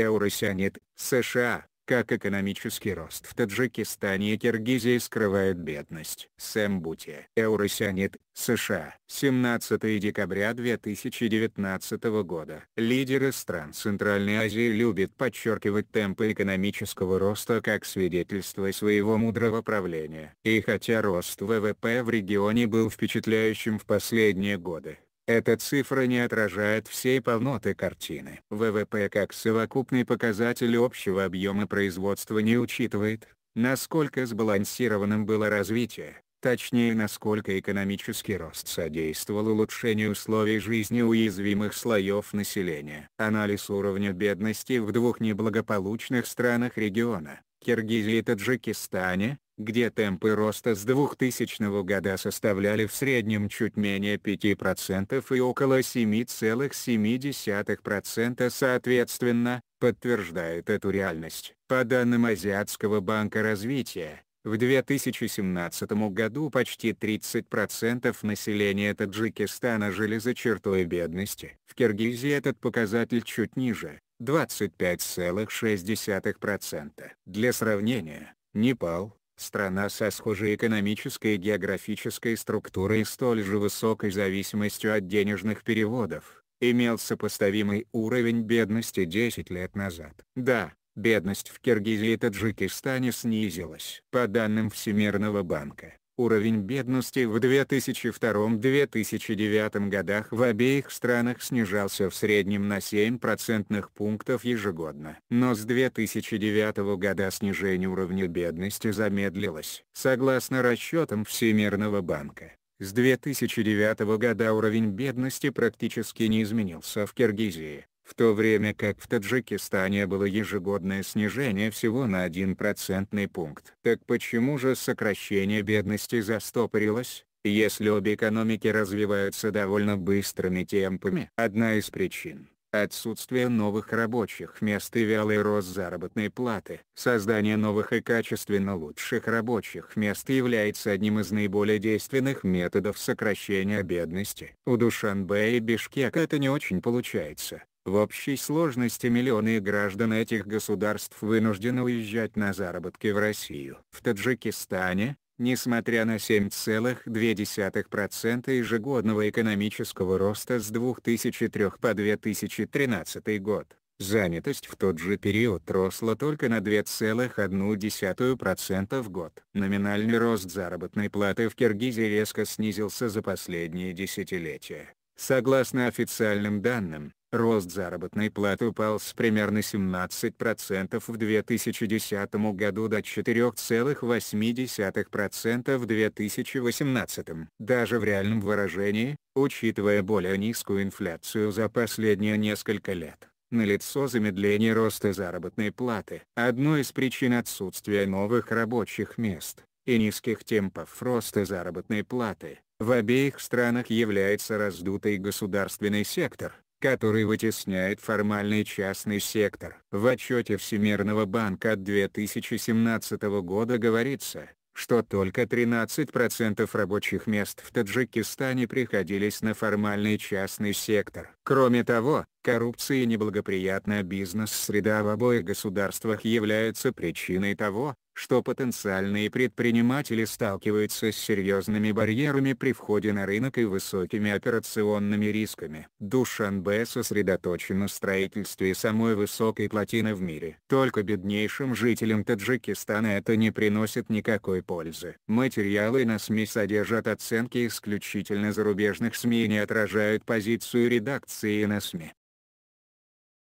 Euro сянет, США, как экономический рост в Таджикистане и Киргизии скрывает бедность. Сэм Бути. Евросянет, США. 17 декабря 2019 года. Лидеры стран Центральной Азии любят подчеркивать темпы экономического роста как свидетельство своего мудрого правления. И хотя рост ВВП в регионе был впечатляющим в последние годы, эта цифра не отражает всей полноты картины. ВВП как совокупный показатель общего объема производства не учитывает, насколько сбалансированным было развитие, точнее насколько экономический рост содействовал улучшению условий жизни уязвимых слоев населения. Анализ уровня бедности в двух неблагополучных странах региона, Киргизии и Таджикистане, где темпы роста с 2000 года составляли в среднем чуть менее 5% и около 7,7% соответственно, подтверждает эту реальность. По данным Азиатского банка развития, в 2017 году почти 30% населения Таджикистана жили за чертой бедности. В Киргизии этот показатель чуть ниже – 25,6%. Для сравнения, Непал, Страна со схожей экономической и географической структурой и столь же высокой зависимостью от денежных переводов, имел сопоставимый уровень бедности 10 лет назад. Да, бедность в Киргизии и Таджикистане снизилась. По данным Всемирного банка, Уровень бедности в 2002-2009 годах в обеих странах снижался в среднем на 7 процентных пунктов ежегодно. Но с 2009 года снижение уровня бедности замедлилось. Согласно расчетам Всемирного банка, с 2009 года уровень бедности практически не изменился в Киргизии, в то время как в Таджикистане было ежегодное снижение всего на 1 процентный пункт. Так почему же сокращение бедности застопорилось? если обе экономики развиваются довольно быстрыми темпами. Одна из причин – отсутствие новых рабочих мест и вялый рост заработной платы. Создание новых и качественно лучших рабочих мест является одним из наиболее действенных методов сокращения бедности. У Душанбе и Бишкека это не очень получается. В общей сложности миллионы граждан этих государств вынуждены уезжать на заработки в Россию. В Таджикистане, несмотря на 7,2% ежегодного экономического роста с 2003 по 2013 год, занятость в тот же период росла только на 2,1% в год. Номинальный рост заработной платы в Киргизии резко снизился за последние десятилетия. Согласно официальным данным, Рост заработной платы упал с примерно 17% в 2010 году до 4,8% в 2018. Даже в реальном выражении, учитывая более низкую инфляцию за последние несколько лет, налицо замедление роста заработной платы. Одной из причин отсутствия новых рабочих мест и низких темпов роста заработной платы в обеих странах является раздутый государственный сектор, который вытесняет формальный частный сектор. В отчете Всемирного банка от 2017 года говорится, что только 13% рабочих мест в Таджикистане приходились на формальный частный сектор. Кроме того, коррупция и неблагоприятная бизнес-среда в обоих государствах являются причиной того, что потенциальные предприниматели сталкиваются с серьезными барьерами при входе на рынок и высокими операционными рисками. Душанбе сосредоточен на строительстве самой высокой плотины в мире. Только беднейшим жителям Таджикистана это не приносит никакой пользы. Материалы на СМИ содержат оценки исключительно зарубежных СМИ и не отражают позицию редакции на СМИ.